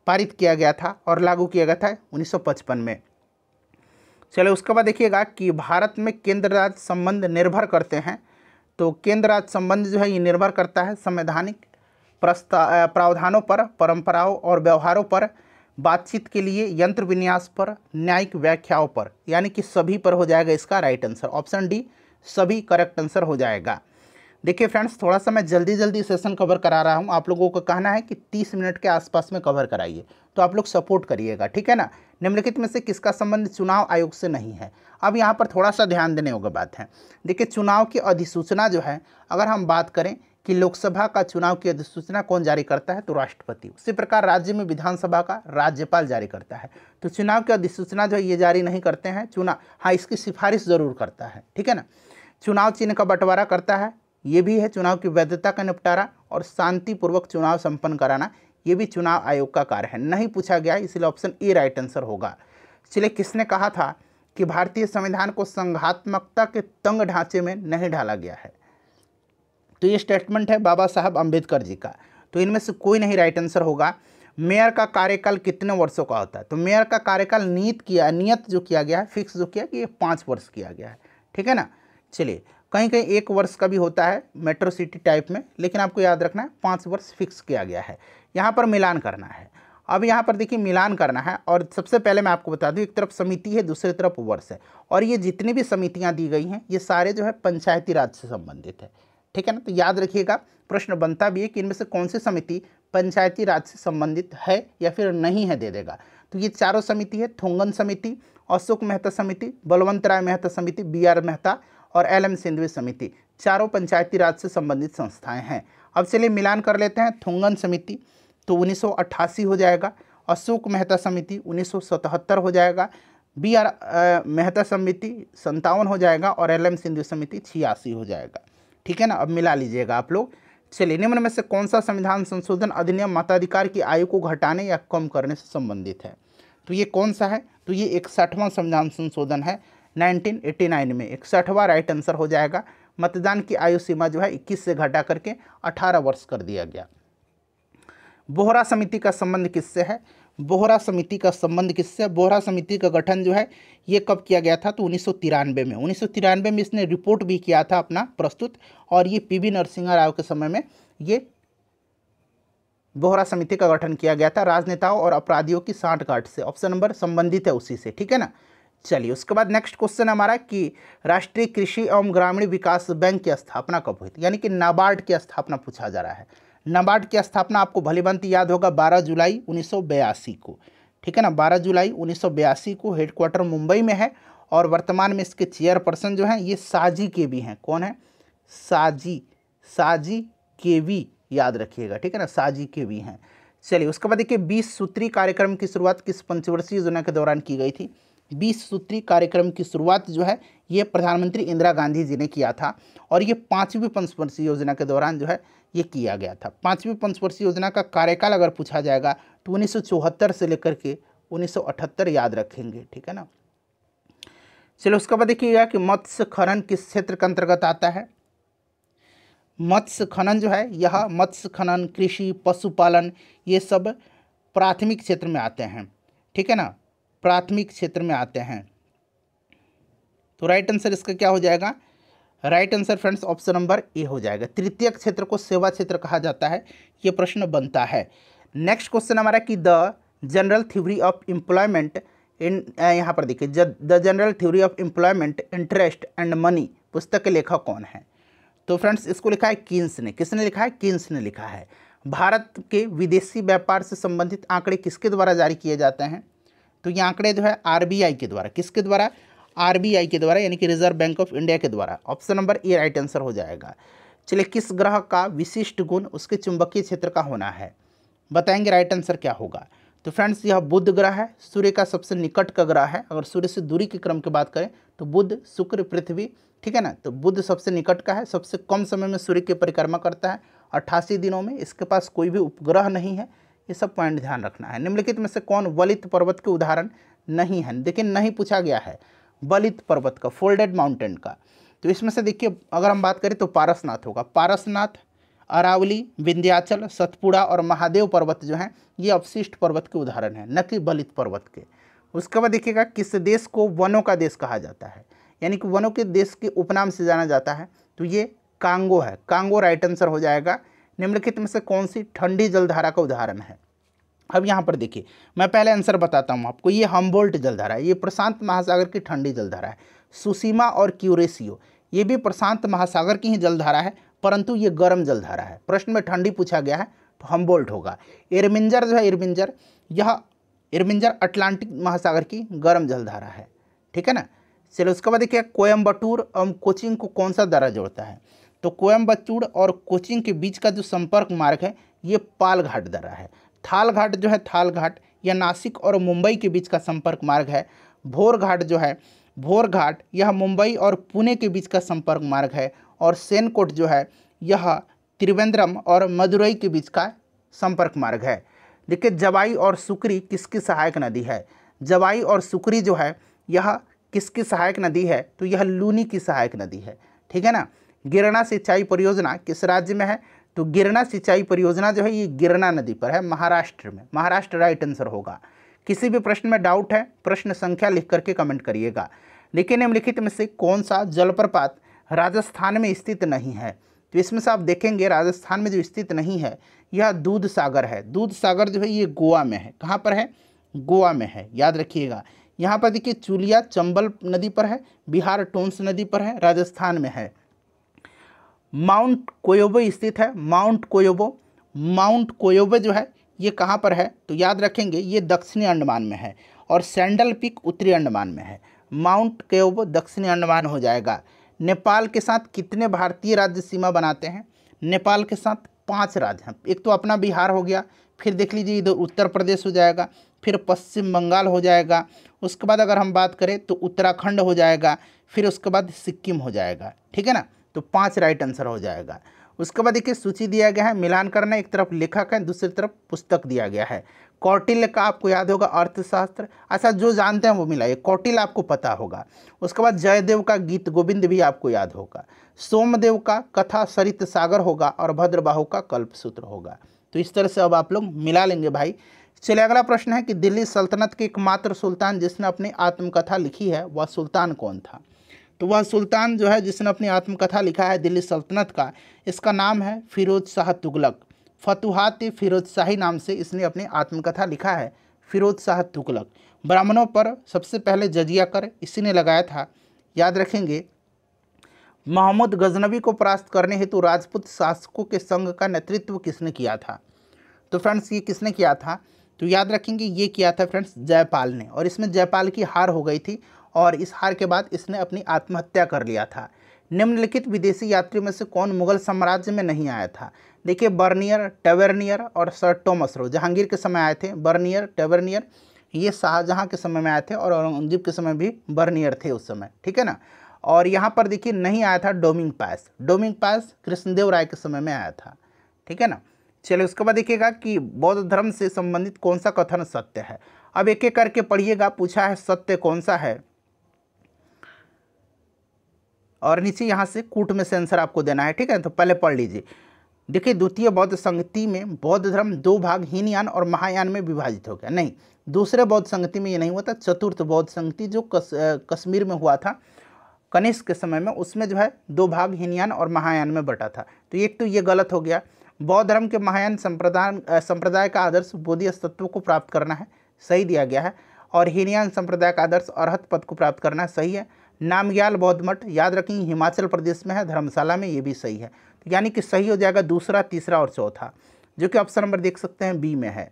[SPEAKER 1] पारित किया गया था और लागू किया गया था 1955 में चलो उसके बाद देखिएगा कि भारत में केंद्र राज संबंध निर्भर करते हैं तो केंद्र राज संबंध जो है ये निर्भर करता है संवैधानिक प्रस्ता प्रावधानों पर परंपराओं और व्यवहारों पर बातचीत के लिए यंत्र विन्यास पर न्यायिक व्याख्याओं पर यानी कि सभी पर हो जाएगा इसका राइट आंसर ऑप्शन डी सभी करेक्ट आंसर हो जाएगा देखिए फ्रेंड्स थोड़ा सा मैं जल्दी जल्दी सेशन कवर करा रहा हूँ आप लोगों का कहना है कि 30 मिनट के आसपास में कवर कराइए तो आप लोग सपोर्ट करिएगा ठीक है ना निम्नलिखित में से किसका संबंध चुनाव आयोग से नहीं है अब यहाँ पर थोड़ा सा ध्यान देने योग्य बात है देखिए चुनाव की अधिसूचना जो है अगर हम बात करें कि लोकसभा का चुनाव की अधिसूचना कौन जारी करता है तो राष्ट्रपति उसी प्रकार राज्य में विधानसभा का राज्यपाल जारी करता है तो चुनाव की अधिसूचना जो ये जारी नहीं करते हैं चुनाव हाँ इसकी सिफारिश ज़रूर करता है ठीक है ना चुनाव चिन्ह का बंटवारा करता है ये भी है चुनाव की वैधता का निपटारा और शांतिपूर्वक चुनाव संपन्न कराना ये भी चुनाव आयोग का कार्य है नहीं पूछा गया इसलिए ऑप्शन ए राइट आंसर होगा चलिए किसने कहा था कि भारतीय संविधान को संघात्मकता के तंग ढांचे में नहीं ढाला गया है तो ये स्टेटमेंट है बाबा साहब अम्बेडकर जी का तो इनमें से कोई नहीं राइट आंसर होगा मेयर का कार्यकाल कितने वर्षों का होता है तो मेयर का कार्यकाल नियत किया नियत जो किया गया है फिक्स जो किया कि ये पाँच वर्ष किया गया है ठीक है ना चलिए कहीं कहीं एक वर्ष का भी होता है मेट्रो सिटी टाइप में लेकिन आपको याद रखना है पाँच वर्ष फिक्स किया गया है यहाँ पर मिलान करना है अब यहाँ पर देखिए मिलान करना है और सबसे पहले मैं आपको बता दूँ एक तरफ समिति है दूसरी तरफ वर्ष है और ये जितनी भी समितियाँ दी गई हैं ये सारे जो है पंचायती राज से संबंधित है ठीक है ना तो याद रखिएगा प्रश्न बनता भी है कि इनमें से कौन सी समिति पंचायती राज से संबंधित है या फिर नहीं है दे देगा तो ये चारों समिति है थोंगन समिति अशोक मेहता समिति बलवंत राय मेहता समिति बी आर मेहता और एल एम सिंधवी समिति चारों पंचायती राज से संबंधित संस्थाएं हैं अब चलिए मिलान कर लेते हैं थोंगन समिति तो 1988 हो जाएगा अशोक मेहता समिति 1977 हो जाएगा बी आर मेहता समिति संतावन हो जाएगा और एल एम सिंधु समिति छियासी हो जाएगा ठीक है ना अब मिला लीजिएगा आप लोग चलिए निम्न में से कौन सा संविधान संशोधन अधिनियम मताधिकार की आयु को घटाने या कम करने से संबंधित है तो ये कौन सा है तो ये इकसठवां संविधान संशोधन है 1989 में इकसठवां राइट आंसर हो जाएगा मतदान की आयु सीमा जो है 21 से घटा करके 18 वर्ष कर दिया गया बोहरा समिति का संबंध किससे है बोहरा समिति का संबंध किससे बोहरा समिति का गठन जो है ये कब किया गया था तो उन्नीस में उन्नीस में इसने रिपोर्ट भी किया था अपना प्रस्तुत और ये पीवी नरसिंह राव के समय में ये बोहरा समिति का गठन किया गया था राजनेताओं और अपराधियों की सांठगांठ से ऑप्शन नंबर संबंधित है उसी से ठीक है ना चलिए उसके बाद नेक्स्ट क्वेश्चन हमारा कि राष्ट्रीय कृषि एवं ग्रामीण विकास बैंक की स्थापना कब हुई थी यानी कि नाबार्ड की स्थापना पूछा जा रहा है नबार्ड की स्थापना आपको भलीभांति याद होगा 12 जुलाई उन्नीस को ठीक है ना 12 जुलाई उन्नीस को हेडक्वार्टर मुंबई में है और वर्तमान में इसके चेयरपर्सन जो हैं ये साजी के भी हैं कौन है साजी साजी के वी याद रखिएगा ठीक है ना साजी के वी हैं चलिए उसके बाद देखिए बीस सूत्री कार्यक्रम की शुरुआत किस पंचवर्षीय योजना के दौरान की गई थी बीस सूत्री कार्यक्रम की शुरुआत जो है ये प्रधानमंत्री इंदिरा गांधी जी ने किया था और ये पाँचवीं पंचवर्षीय योजना के दौरान जो है ये किया गया था पाँचवीं पंचवर्षीय योजना का कार्यकाल अगर पूछा जाएगा तो उन्नीस से लेकर के उन्नीस याद रखेंगे ठीक है ना चलो उसके बाद देखिएगा कि मत्स्य खनन किस क्षेत्र के अंतर्गत आता है मत्स्य खनन जो है यह मत्स्य खनन कृषि पशुपालन ये सब प्राथमिक क्षेत्र में आते हैं ठीक है ना प्राथमिक क्षेत्र में आते हैं तो राइट आंसर इसका क्या हो जाएगा right answer friends option number A हो जाएगा तृतीय क्षेत्र को सेवा क्षेत्र कहा जाता है ये प्रश्न बनता है नेक्स्ट क्वेश्चन हमारा कि the general theory of employment इन यहाँ पर देखिए the general theory of employment interest and money पुस्तक के लेखक कौन है तो फ्रेंड्स इसको लिखा है किन्स ने किसने लिखा है किन्स ने लिखा है भारत के विदेशी व्यापार से संबंधित आंकड़े किसके द्वारा जारी किए जाते हैं तो ये आंकड़े जो है आरबीआई के द्वारा किसके द्वारा आरबीआई के द्वारा यानी कि रिजर्व बैंक ऑफ इंडिया के द्वारा option number A right answer हो जाएगा चलिए किस ग्रह का विशिष्ट गुण उसके चुंबकीय क्षेत्र का होना है बताएंगे राइट आंसर क्या होगा तो फ्रेंड्स यह बुध ग्रह है सूर्य का सबसे निकट का ग्रह है अगर सूर्य से दूरी के क्रम की बात करें तो बुध शुक्र पृथ्वी ठीक है ना तो बुध सबसे निकट का है सबसे कम समय में सूर्य की परिक्रमा करता है अट्ठासी दिनों में इसके पास कोई भी उपग्रह नहीं है ये सब पॉइंट ध्यान रखना है निम्नलिखित में से कौन वलित पर्वत के उदाहरण नहीं है देखिए नहीं पूछा गया है बलित पर्वत का फोल्डेड माउंटेन का तो इसमें से देखिए अगर हम बात करें तो पारसनाथ होगा पारसनाथ अरावली विंध्याचल सतपुड़ा और महादेव पर्वत जो हैं ये अवशिष्ट पर्वत के उदाहरण हैं न कि बलित पर्वत के उसके बाद देखिएगा किस देश को वनों का देश कहा जाता है यानी कि वनों के देश के उपनाम से जाना जाता है तो ये कांगो है कांगो राइट आंसर हो जाएगा निम्नलिखित में से कौन सी ठंडी जलधारा का उदाहरण है अब यहाँ पर देखिए मैं पहले आंसर बताता हूँ आपको ये हम्बोल्ट जलधारा है ये प्रशांत महासागर की ठंडी जलधारा है सुसीमा और क्यूरेसियो ये भी प्रशांत महासागर की ही जलधारा है परंतु ये गर्म जलधारा है प्रश्न में ठंडी पूछा गया है तो हम्बोल्ट होगा इरमिंजर जो है इरमिंजर यह इरमिंजर अटलांटिक महासागर की गर्म जलधारा है ठीक है ना चलो उसके बाद देखिए कोयम्बटूर और कोचिंग को कौन सा दारा जोड़ता है तो कोयम्बटूर और कोचिंग के बीच का जो संपर्क मार्ग है ये पालघाट दारा है थाल घाट जो है थाल घाट यह नासिक और मुंबई के बीच का संपर्क मार्ग है भोर घाट जो है भोर घाट यह मुंबई और पुणे के बीच का संपर्क मार्ग है और सेनकोट जो है यह त्रिवेंद्रम और मदुरई के बीच का संपर्क मार्ग है देखिए जवाई और सुकरी किसकी सहायक नदी है जवाई और सुकरी जो है यह किसकी सहायक नदी है तो यह लूनी की सहायक नदी है ठीक है ना गिरणा सिंचाई परियोजना किस राज्य में है तो गिरना सिंचाई परियोजना जो है ये गिरना नदी पर है महाराष्ट्र में महाराष्ट्र राइट आंसर होगा किसी भी प्रश्न में डाउट है प्रश्न संख्या लिख करके कमेंट करिएगा लेकिन निम्नलिखित में से कौन सा जलप्रपात राजस्थान में स्थित नहीं है तो इसमें से आप देखेंगे राजस्थान में जो स्थित नहीं है यह दूध सागर है दूध सागर जो है ये गोवा में है कहाँ पर है गोवा में है याद रखिएगा यहाँ पर देखिए चूलिया चंबल नदी पर है बिहार टोंस नदी पर है राजस्थान में है माउंट कोयोबो स्थित है माउंट कोयोबो माउंट कोयोबो जो है ये कहाँ पर है तो याद रखेंगे ये दक्षिणी अंडमान में है और सैंडल पिक उत्तरी अंडमान में है माउंट कोयोबो दक्षिणी अंडमान हो जाएगा नेपाल के साथ कितने भारतीय राज्य सीमा बनाते हैं नेपाल के साथ पांच राज्य हैं एक तो अपना बिहार हो गया फिर देख लीजिए इधर उत्तर प्रदेश हो जाएगा फिर पश्चिम बंगाल हो जाएगा उसके बाद अगर हम बात करें तो उत्तराखंड हो जाएगा फिर उसके बाद सिक्किम हो जाएगा ठीक है ना तो पाँच राइट आंसर हो जाएगा उसके बाद देखिए सूची दिया गया है मिलान करना एक तरफ लेखक है दूसरी तरफ पुस्तक दिया गया है कौटिल्य का आपको याद होगा अर्थशास्त्र अच्छा जो जानते हैं वो मिलाइए कौटिल्य आपको पता होगा उसके बाद जयदेव का गीत गोविंद भी आपको याद होगा सोमदेव का कथा सरित सागर होगा और भद्रबाहु का कल्पसूत्र होगा तो इस तरह से अब आप लोग मिला लेंगे भाई चलिए अगला प्रश्न है कि दिल्ली सल्तनत के एकमात्र सुल्तान जिसने अपनी आत्मकथा लिखी है वह सुल्तान कौन था तो वह सुल्तान जो है जिसने अपनी आत्मकथा लिखा है दिल्ली सल्तनत का इसका नाम है फ़िरोज़ शाह तुगलक फतुहात फ़िरोज़ शाही नाम से इसने अपनी आत्मकथा लिखा है फ़िरोज़ शाह तुगलक ब्राह्मणों पर सबसे पहले जजिया कर इसी ने लगाया था याद रखेंगे मोहम्मद गजनबी को परास्त करने हेतु राजपूत शासकों के संघ का नेतृत्व किसने किया था तो फ्रेंड्स ये किसने किया था तो याद रखेंगे ये किया था फ्रेंड्स जयपाल ने और इसमें जयपाल की हार हो गई थी और इस हार के बाद इसने अपनी आत्महत्या कर लिया था निम्नलिखित विदेशी यात्रियों में से कौन मुगल साम्राज्य में नहीं आया था देखिए बर्नियर टेवर्नियर और सर टोमस रो जहांगीर के समय आए थे बर्नियर टेवर्नियर ये शाहजहाँ के समय में आए थे और औरंगजेब के समय भी बर्नियर थे उस समय ठीक है ना और यहाँ पर देखिए नहीं आया था Domingo Paes Domingo Paes Krishnadev Raya के समय में आया था ठीक है ना चलिए उसके बाद देखिएगा कि बौद्ध धर्म से संबंधित कौन सा कथन सत्य है अब एक एक करके पढ़िएगा पूछा है सत्य कौन सा है और नीचे यहाँ से कूट में से आपको देना है ठीक है तो पहले पढ़ लीजिए देखिए द्वितीय बौद्ध संगति में बौद्ध धर्म दो भाग हीनयान और महायान में विभाजित हो गया नहीं दूसरे बौद्ध संगति में ये नहीं हुआ था चतुर्थ बौद्ध संगति जो कस, कश्मीर में हुआ था कनिष्क के समय में उसमें जो है दो भाग हीनयान और महायान में बटा था तो एक तो ये गलत हो गया बौद्ध धर्म के महायान संप्रदाय संप्रदाय का आदर्श बोधि तत्व को प्राप्त करना है सही दिया गया है और हीनयान संप्रदाय का आदर्श अरहत पद को प्राप्त करना सही है नामग्याल बौद्ध मठ याद रखेंगे हिमाचल प्रदेश में है धर्मशाला में ये भी सही है तो यानी कि सही हो जाएगा दूसरा तीसरा और चौथा जो कि ऑप्शन नंबर देख सकते हैं बी में है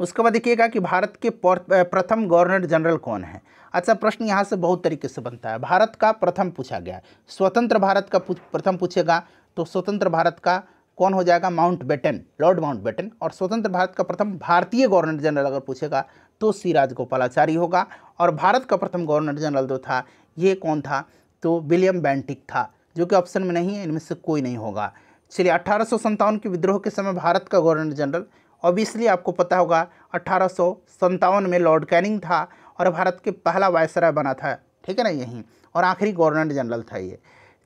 [SPEAKER 1] उसके बाद देखिएगा कि भारत के प्रथम गवर्नर जनरल कौन है अच्छा प्रश्न यहाँ से बहुत तरीके से बनता है भारत का प्रथम पूछा गया स्वतंत्र भारत का प्रथम पूछेगा तो स्वतंत्र भारत का कौन हो जाएगा Mountbatten lord Mountbatten और स्वतंत्र भारत का प्रथम भारतीय गवर्नर जनरल अगर पूछेगा तो सी राजगोपालाचारी होगा और भारत का प्रथम गवर्नर जनरल जो था ये कौन था तो विलियम बैंटिक था जो कि ऑप्शन में नहीं है इनमें से कोई नहीं होगा चलिए अठारह के विद्रोह के समय भारत का गवर्नर जनरल ऑब्वियसली आपको पता होगा अठारह में लॉर्ड कैनिंग था और भारत के पहला वायसराय बना था ठीक है ना यहीं और आखिरी गवर्नर जनरल था ये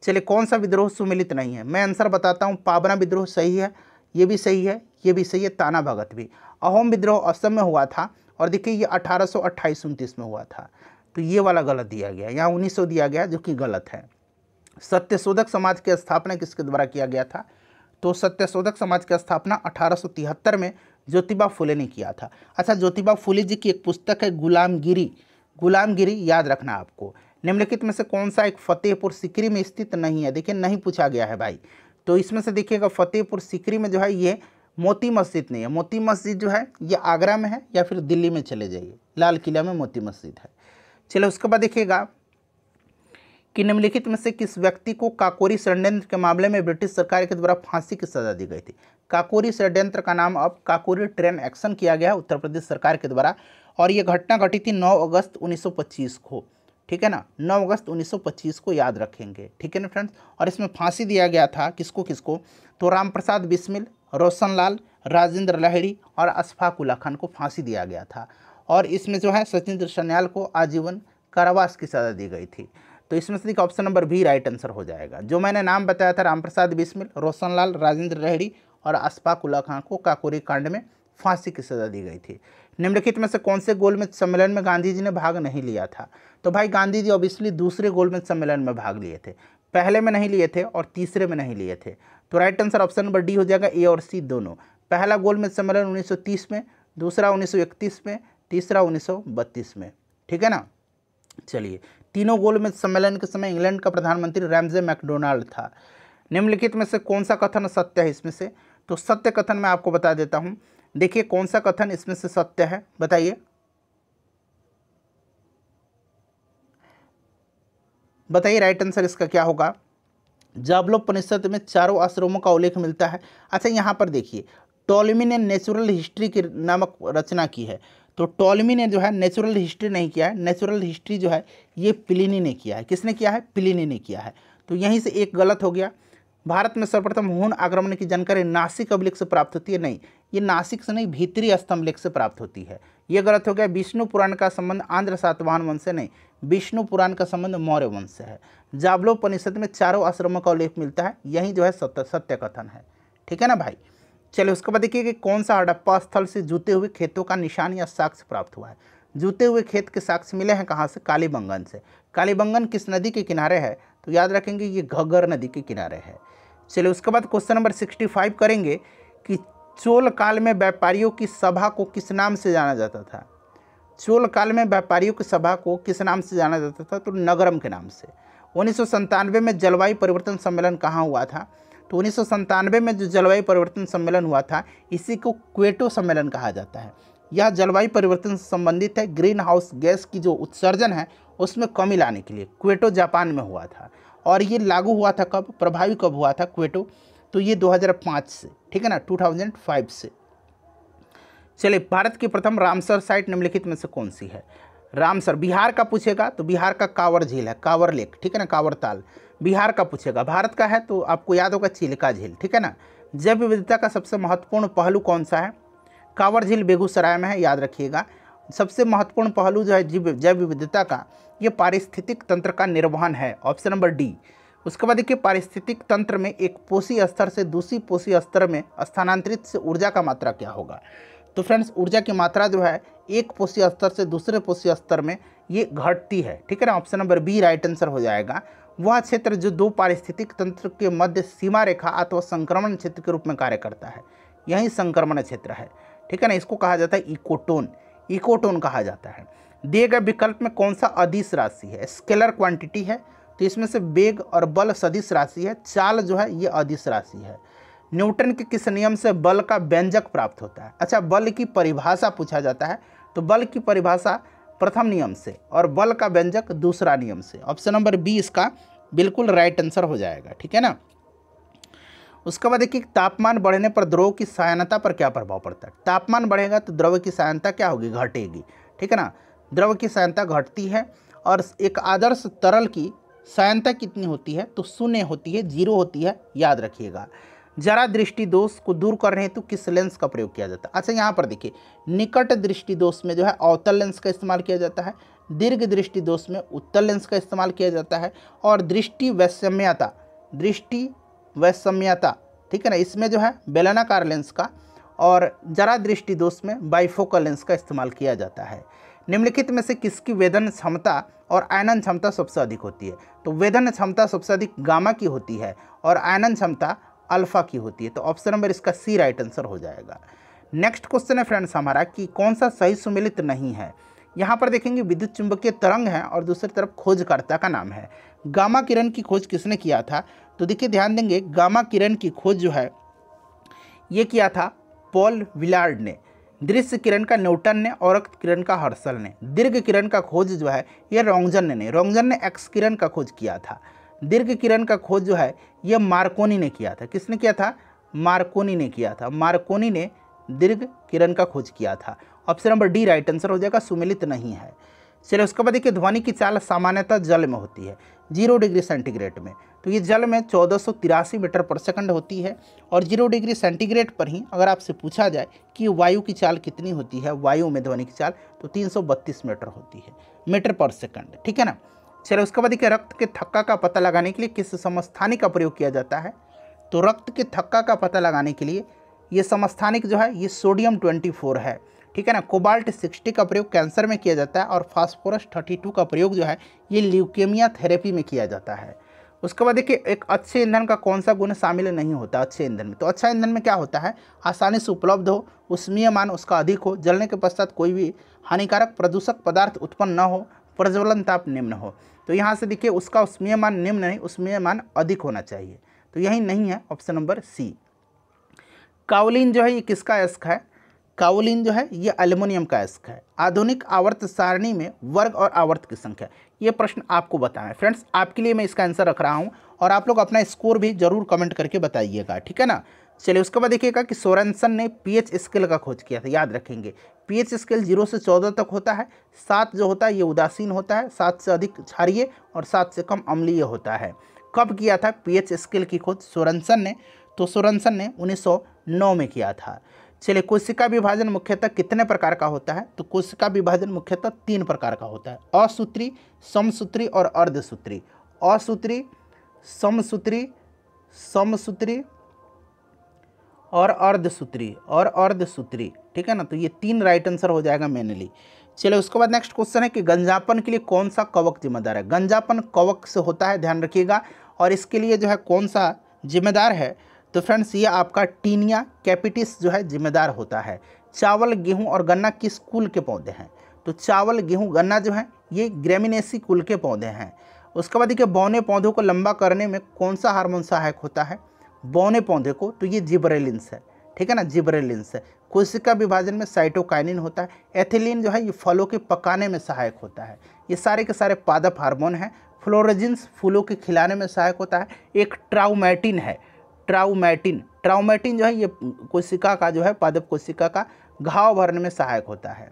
[SPEAKER 1] चलिए कौन सा विद्रोह सुमिलित नहीं है मैं आंसर बताता हूँ पावना विद्रोह सही है ये भी सही है ये भी सही है ताना भगत भी अहोम विद्रोह असम में हुआ था और देखिए ये अठारह सौ में हुआ था तो ये वाला गलत दिया गया यहाँ उन्नीस दिया गया जो कि गलत है सत्यशोधक समाज की स्थापना किसके द्वारा किया गया था तो सत्यशोधक समाज की स्थापना अठारह में ज्योतिबा फुले ने किया था अच्छा ज्योतिबा फुले जी की एक पुस्तक है गुलामगिरी गुलामगिरी याद रखना आपको निम्नलिखित में से कौन सा एक फतेहपुर सिकरी में स्थित नहीं है देखिए नहीं पूछा गया है भाई तो इसमें से देखिएगा फतेहपुर सिकरी में जो है ये मोती मस्जिद नहीं है मोती मस्जिद जो है ये आगरा में है या फिर दिल्ली में चले जाइए लाल किला में मोती मस्जिद है चलो उसके बाद देखिएगा कि निम्नलिखित में से किस व्यक्ति को काकोरी षड्यंत्र के मामले में ब्रिटिश सरकार के द्वारा फांसी की सजा दी गई थी काकोरी षड्यंत्र का नाम अब काकोरी ट्रेन एक्शन किया गया है उत्तर प्रदेश सरकार के द्वारा और ये घटना घटी थी 9 अगस्त 1925 को ठीक है ना 9 अगस्त 1925 को याद रखेंगे ठीक है ना फ्रेंड्स और इसमें फांसी दिया गया था किसको किसको तो राम प्रसाद बिस्मिल रोशन लाल राजेंद्र लहरी और उल्ला खान को फांसी दिया गया था और इसमें जो है सचिंद्र सन्याल को आजीवन कारावास की सज़ा दी गई थी तो इसमें से देखिए option number B right answer हो जाएगा जो मैंने नाम बताया था रामप्रसाद बिस्मिल रोशन लाल राजेंद्र रेहड़ी और उला खान को काकोरी कांड में फांसी की सज़ा दी गई थी निम्नलिखित में से कौन से गोलमेज सम्मेलन में गांधी जी ने भाग नहीं लिया था तो भाई गांधी जी ऑब्वियसली दूसरे गोलमेज सम्मेलन में भाग लिए थे पहले में नहीं लिए थे और तीसरे में नहीं लिए थे तो right answer option number D हो जाएगा ए और सी दोनों पहला गोलमेज सम्मेलन 1930 में दूसरा 1931 में तीसरा 1932 में ठीक है ना चलिए तीनों गोलमेज सम्मेलन के समय इंग्लैंड का प्रधानमंत्री रैमजे मैकडोनाल्ड था निम्नलिखित में से कौन सा कथन सत्य है इसमें से तो सत्य कथन मैं आपको बता देता हूँ देखिए कौन सा कथन इसमें से सत्य है बताइए बताइए राइट आंसर इसका क्या होगा जावलोपनिषद में चारों आश्रमों का उल्लेख मिलता है अच्छा यहाँ पर देखिए टॉलमी ने नेचुरल हिस्ट्री की नामक रचना की है तो टॉलमी ने जो है नेचुरल हिस्ट्री नहीं किया है नेचुरल हिस्ट्री जो है ये पिलिनी ने किया है किसने किया है पिलिनी ने किया है तो यहीं से एक गलत हो गया भारत में सर्वप्रथम हुन आक्रमण की जानकारी नासिक अब्लिक से प्राप्त होती है नहीं ये नासिक से नहीं भीतरी लेख से प्राप्त होती है ये गलत हो गया विष्णु पुराण का संबंध आंध्र सातवाहन वंश से नहीं विष्णु पुराण का संबंध मौर्य वंश से है परिषद में चारों आश्रमों का उल्लेख मिलता है यही जो है सत्य सत्य कथन है ठीक है ना भाई चलिए उसके बाद देखिए कि कौन सा हड़प्पा स्थल से जूते हुए खेतों का निशान या साक्ष्य प्राप्त हुआ है जूते हुए खेत के साक्ष्य मिले हैं कहाँ से कालीबंगन से कालीबंगन किस नदी के किनारे है तो याद रखेंगे ये घग्गर नदी के किनारे है चलिए उसके बाद क्वेश्चन नंबर सिक्सटी फाइव करेंगे कि चोल काल में व्यापारियों की सभा को किस नाम से जाना जाता था चोल काल में व्यापारियों की सभा को किस नाम से जाना जाता था तो नगरम के नाम से उन्नीस में जलवायु परिवर्तन सम्मेलन कहाँ हुआ था तो उन्नीस में जो जलवायु परिवर्तन सम्मेलन हुआ था इसी को क्वेटो सम्मेलन कहा जाता है यह जलवायु परिवर्तन से संबंधित है ग्रीन हाउस गैस की जो उत्सर्जन है उसमें कमी लाने के लिए क्वेटो जापान में हुआ था और ये लागू हुआ था कब प्रभावी कब हुआ था क्वेटो तो ये 2005 से ठीक है ना 2005 से चलिए भारत की प्रथम रामसर साइट निम्नलिखित में से कौन सी है रामसर बिहार का पूछेगा तो बिहार का कांवर झील है कांवर लेक ठीक है ना कांवर ताल बिहार का पूछेगा भारत का है तो आपको याद होगा चिलका झील ठीक है ना जैव विविधता का सबसे महत्वपूर्ण पहलू कौन सा है कांवर झील बेगूसराय में है याद रखिएगा सबसे महत्वपूर्ण पहलू जो है जीव जैव विविधता का ये पारिस्थितिक तंत्र का निर्वहन है ऑप्शन नंबर डी उसके बाद देखिए पारिस्थितिक तंत्र में एक पोषी स्तर से दूसरी पोषी स्तर में स्थानांतरित से ऊर्जा का मात्रा क्या होगा तो फ्रेंड्स ऊर्जा की मात्रा जो है एक पोषी स्तर से दूसरे पोषी स्तर में ये घटती है ठीक है ना option number B right answer हो जाएगा वह क्षेत्र जो दो पारिस्थितिक तंत्र के मध्य सीमा रेखा अथवा संक्रमण क्षेत्र के रूप में कार्य करता है यही संक्रमण क्षेत्र है ठीक है ना इसको कहा जाता है इकोटोन इकोटोन कहा जाता है दिए गए विकल्प में कौन सा अधिस राशि है स्केलर क्वांटिटी है तो इसमें से वेग और बल सदिश राशि है चाल जो है ये अदिश राशि है न्यूटन के किस नियम से बल का व्यंजक प्राप्त होता है अच्छा बल की परिभाषा पूछा जाता है तो बल की परिभाषा प्रथम नियम से और बल का व्यंजक दूसरा नियम से ऑप्शन नंबर बी इसका बिल्कुल राइट आंसर हो जाएगा ठीक है ना उसके बाद देखिए तापमान बढ़ने पर द्रव की सायनता पर क्या प्रभाव पड़ता है तापमान बढ़ेगा तो द्रव की सायनता क्या होगी घटेगी ठीक है ना द्रव की सायनता घटती है और एक आदर्श तरल की सायंता कितनी होती है तो शून्य होती है जीरो होती है याद रखिएगा जरा दृष्टि दोष को दूर करने हेतु तो किस लेंस का प्रयोग किया जाता है अच्छा यहाँ पर देखिए निकट दृष्टि दोष में जो है अवतल लेंस का इस्तेमाल किया जाता है दीर्घ दृष्टि दोष में उत्तल लेंस का इस्तेमाल किया जाता है और दृष्टि वैषम्यता दृष्टि वैषम्यता ठीक है ना इसमें जो है बेलनाकार लेंस का और जरा दृष्टि दोष में बाइफोकल लेंस का इस्तेमाल किया जाता है निम्नलिखित में से किसकी वेदन क्षमता और आयनन क्षमता सबसे अधिक होती है तो वेदन क्षमता सबसे अधिक गामा की होती है और आयनन क्षमता अल्फा की होती है तो ऑप्शन नंबर इसका सी राइट आंसर हो जाएगा नेक्स्ट क्वेश्चन है फ्रेंड्स हमारा कि कौन सा सही सुमिलित नहीं है यहाँ पर देखेंगे विद्युत चुंबकीय तरंग है और दूसरी तरफ खोजकर्ता का नाम है गामा किरण की खोज किसने किया था तो देखिए ध्यान देंगे गामा किरण की खोज जो है ये किया था पॉल विलार्ड ने दृश्य किरण का न्यूटन ने और किरण का हर्सल ने दीर्घ किरण का खोज जो है यह रोंगजन ने नहीं रोंगजन ने एक्स किरण का खोज किया था दीर्घ किरण का खोज जो है यह मार्कोनी ने किया था किसने किया था मार्कोनी ने किया था मार्कोनी ने दीर्घ किरण का खोज किया था option number D right answer हो जाएगा सुमिलित नहीं है चलिए उसके बाद देखिए ध्वनि की चाल सामान्यतः जल में होती है जीरो डिग्री सेंटीग्रेड में तो ये जल में चौदह मीटर पर सेकंड होती है और जीरो डिग्री सेंटीग्रेड पर ही अगर आपसे पूछा जाए कि वायु की चाल कितनी होती है वायु में ध्वनि की चाल तो 332 मीटर होती है मीटर पर सेकंड ठीक है ना चलो उसके बाद देखिए रक्त के थक्का का पता लगाने के लिए किस समस्थानिक का प्रयोग किया जाता है तो रक्त के थक्का का पता लगाने के लिए ये समस्थानिक जो है ये सोडियम ट्वेंटी है ठीक है ना कोबाल्ट सिक्सटी का प्रयोग कैंसर में किया जाता है और फास्फोरस थर्टी का प्रयोग जो है ये ल्यूकेमिया थेरेपी में किया जाता है उसके बाद देखिए एक अच्छे ईंधन का कौन सा गुण शामिल नहीं होता अच्छे ईंधन में तो अच्छा ईंधन में क्या होता है आसानी से उपलब्ध हो उष्मीय मान उसका अधिक हो जलने के पश्चात कोई भी हानिकारक प्रदूषक पदार्थ उत्पन्न न हो प्रज्वलन ताप निम्न हो तो यहाँ से देखिए उसका उष्मीय मान निम्न नहीं उष्मीय मान अधिक होना चाहिए तो यही नहीं है ऑप्शन नंबर सी काउलिन जो है ये किसका यस्क है काउलिन जो है ये अल्मोनियम का यस्क है आधुनिक आवर्त सारणी में वर्ग और आवर्त की संख्या ये प्रश्न आपको बताएं फ्रेंड्स आपके लिए मैं इसका आंसर रख रहा हूँ और आप लोग अपना स्कोर भी जरूर कमेंट करके बताइएगा ठीक है ना चलिए उसके बाद देखिएगा कि सोरेनसन ने पीएच स्केल का खोज किया था याद रखेंगे पीएच स्केल जीरो से चौदह तक होता है सात जो होता है ये उदासीन होता है सात से अधिक क्षारिय और सात से कम अम्लीय होता है कब किया था पीएच स्केल की खोज सोरेनसन ने तो सोरेनसन ने 1909 में किया था चलिए कोशिका विभाजन मुख्यतः कितने प्रकार का होता है तो कोशिका विभाजन मुख्यतः तीन प्रकार का होता है असूत्री समसूत्री और अर्धसूत्री असूत्री समसूत्री समसूत्री और अर्धसूत्री और अर्धसूत्री ठीक है ना तो ये तीन राइट आंसर हो जाएगा मेनली चलिए उसके बाद नेक्स्ट क्वेश्चन है कि गंजापन के लिए कौन सा कवक जिम्मेदार है गंजापन कवक से होता है ध्यान रखिएगा और इसके लिए जो है कौन सा जिम्मेदार है तो फ्रेंड्स ये आपका टीनिया कैपिटिस जो है जिम्मेदार होता है चावल गेहूँ और गन्ना किस कुल के पौधे हैं तो चावल गेहूँ गन्ना जो है ये ग्रेमिनेसी कुल के पौधे हैं उसके बाद देखिए बौने पौधों को लंबा करने में कौन सा हार्मोन सहायक होता है बौने पौधे को तो ये जिब्रेलिन्स है ठीक है ना जिब्रेलिन्स है कोशिका विभाजन में साइटोकाइनिन होता है एथिलीन जो है ये फलों के पकाने में सहायक होता है ये सारे के सारे पादप हार्मोन हैं फ्लोरोजिन्स फूलों के खिलाने में सहायक होता है एक ट्राउमेटिन है ट्राउमेटिन ट्राउमेटिन जो है ये कोशिका का जो है पादप कोशिका का घाव भरने में सहायक होता है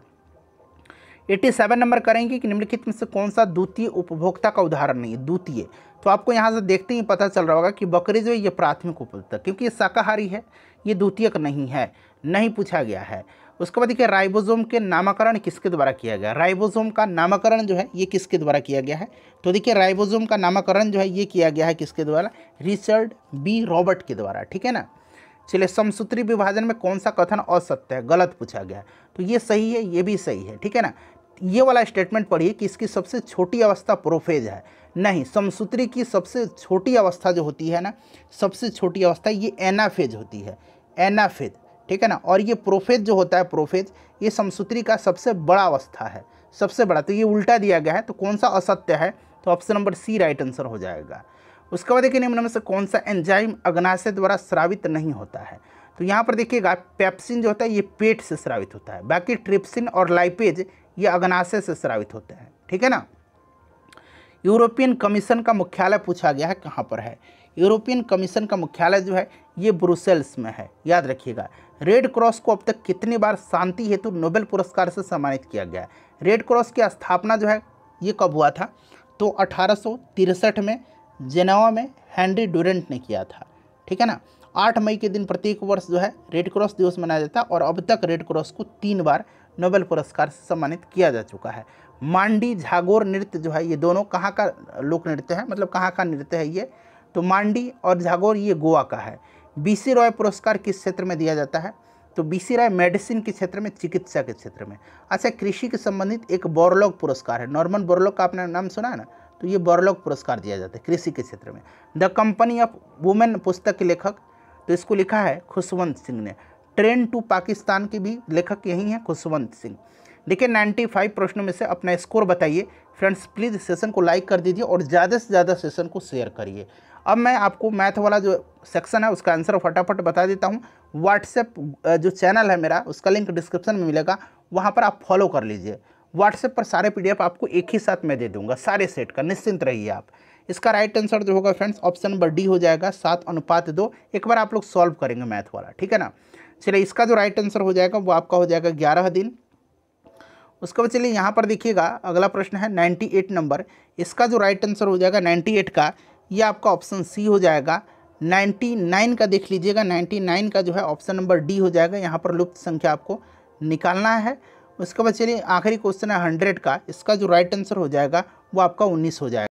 [SPEAKER 1] 87 सेवन नंबर करेंगे कि निम्नलिखित में से कौन सा द्वितीय उपभोक्ता का उदाहरण नहीं है द्वितीय तो आपको यहाँ से देखते ही पता चल रहा होगा कि बकरी जो है ये प्राथमिक उपभोक्ता क्योंकि ये शाकाहारी है ये द्वितीयक नहीं है नहीं पूछा गया है उसके बाद देखिए राइबोसोम के नामकरण किसके द्वारा किया गया राइबोसोम का नामकरण जो है ये किसके द्वारा किया गया है तो देखिए राइबोसोम का नामकरण जो है ये किया गया है किसके द्वारा रिचर्ड बी रॉबर्ट के द्वारा ठीक है ना चलिए समसूत्री विभाजन में कौन सा कथन असत्य है गलत पूछा गया तो ये सही है ये भी सही है ठीक है ना ये वाला स्टेटमेंट पढ़िए कि इसकी सबसे छोटी अवस्था प्रोफेज है नहीं समसूत्री की सबसे छोटी अवस्था जो होती है ना सबसे छोटी अवस्था ये एनाफेज होती है एनाफेज ठीक है ना और ये प्रोफेज जो होता है प्रोफेज ये समसूत्री का सबसे बड़ा अवस्था है सबसे बड़ा तो ये उल्टा दिया गया है तो कौन सा असत्य है तो option number C right answer हो जाएगा उसके बाद देखिए निम्न में से कौन सा एंजाइम अग्नाशय द्वारा श्रावित नहीं होता है तो यहाँ पर देखिएगा पेप्सिन जो होता है ये पेट से स्रावित होता है बाकी ट्रिप्सिन और लाइपेज ये अग्नाशय से स्रावित होते हैं ठीक है ना यूरोपियन कमीशन का मुख्यालय पूछा गया है कहाँ पर है यूरोपियन कमीशन का मुख्यालय जो है ये ब्रुसेल्स में है याद रखिएगा रेड क्रॉस को अब तक कितनी बार शांति हेतु नोबेल पुरस्कार से सम्मानित किया गया है रेड क्रॉस की स्थापना जो है ये कब हुआ था तो अठारह में जेनावा में हैंनरी डूरेंट ने किया था ठीक है ना आठ मई के दिन प्रत्येक वर्ष जो है रेड क्रॉस दिवस मनाया जाता है और अब तक रेड क्रॉस को तीन बार नोबेल पुरस्कार से सम्मानित किया जा चुका है मांडी झागोर नृत्य जो है ये दोनों कहाँ का लोक नृत्य है मतलब कहाँ का नृत्य है ये तो मांडी और झागोर ये गोवा का है बीसी रॉय पुरस्कार किस क्षेत्र में दिया जाता है तो बीसी राय मेडिसिन के क्षेत्र में चिकित्सा के क्षेत्र में अच्छा कृषि के संबंधित एक बोरलॉग पुरस्कार है नॉर्मन बोरलॉग का आपने नाम सुना है ना तो ये बोरलॉग पुरस्कार दिया जाता है कृषि के क्षेत्र में द कंपनी ऑफ वुमेन पुस्तक के लेखक तो इसको लिखा है खुशवंत सिंह ने ट्रेन टू पाकिस्तान के भी लेखक यही हैं खुशवंत सिंह देखिए फाइव प्रश्नों में से अपना स्कोर बताइए फ्रेंड्स प्लीज़ सेशन को लाइक कर दीजिए और ज़्यादा से ज़्यादा सेशन को शेयर करिए अब मैं आपको मैथ वाला जो सेक्शन है उसका आंसर फटाफट बता देता हूँ व्हाट्सएप जो चैनल है मेरा उसका लिंक डिस्क्रिप्शन में मिलेगा वहाँ पर आप फॉलो कर लीजिए व्हाट्सएप पर सारे पी आपको एक ही साथ मैं दे दूँगा सारे सेट का निश्चिंत रहिए आप इसका राइट आंसर जो होगा फ्रेंड्स ऑप्शन नंबर डी हो जाएगा सात अनुपात दो एक बार आप लोग सॉल्व करेंगे मैथ वाला ठीक है ना चलिए इसका जो राइट आंसर हो जाएगा वो आपका हो जाएगा ग्यारह दिन उसके बाद चलिए यहाँ पर देखिएगा अगला प्रश्न है नाइन्टी एट नंबर इसका जो राइट आंसर हो जाएगा नाइन्टी एट का ये आपका ऑप्शन सी हो जाएगा 99 का देख लीजिएगा 99 का जो है ऑप्शन नंबर डी हो जाएगा यहाँ पर लुप्त संख्या आपको निकालना है उसके बाद चलिए आखिरी क्वेश्चन है हंड्रेड का इसका जो राइट आंसर हो जाएगा वो आपका उन्नीस हो जाएगा